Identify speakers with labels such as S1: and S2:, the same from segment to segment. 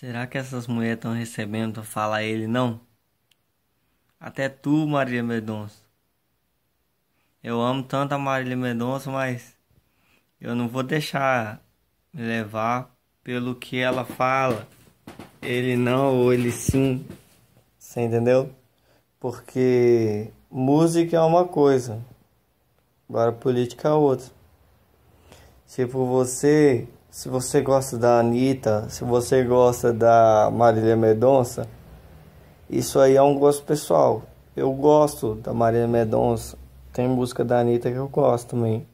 S1: Será que essas mulheres estão recebendo fala ele não? Até tu, Maria Mendonça. Eu amo tanto a Marília Mendonça, mas eu não vou deixar me levar pelo que ela fala. Ele não ou ele sim. Você entendeu? Porque música é uma coisa, agora política é outra. Tipo, você se você gosta da Anitta, se você gosta da Marília Medonça, isso aí é um gosto pessoal. Eu gosto da Marília Medonça, tem música da Anitta que eu gosto também.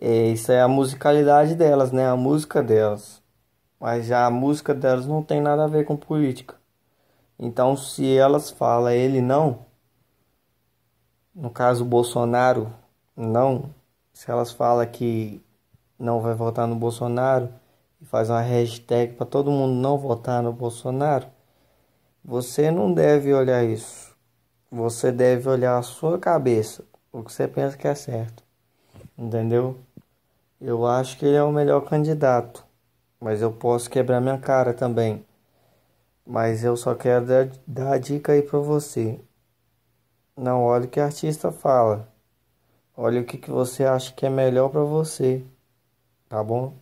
S1: É, isso é a musicalidade delas, né? A música delas. Mas já a música delas não tem nada a ver com política. Então, se elas falam ele não, no caso o Bolsonaro não, se elas falam que não vai votar no Bolsonaro e faz uma hashtag para todo mundo não votar no Bolsonaro, você não deve olhar isso. Você deve olhar a sua cabeça, o que você pensa que é certo. Entendeu? Eu acho que ele é o melhor candidato, mas eu posso quebrar minha cara também. Mas eu só quero dar, a dica aí para você. Não olhe o que artista fala. Olhe o que, que você acha que é melhor para você tá bom?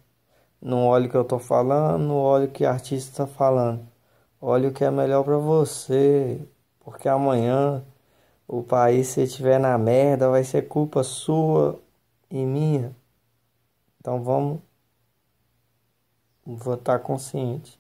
S1: Não olhe o que eu tô falando, não olhe o que o artista tá falando. Olhe o que é melhor para você, porque amanhã o país se estiver na merda vai ser culpa sua e minha. Então vamos votar consciente.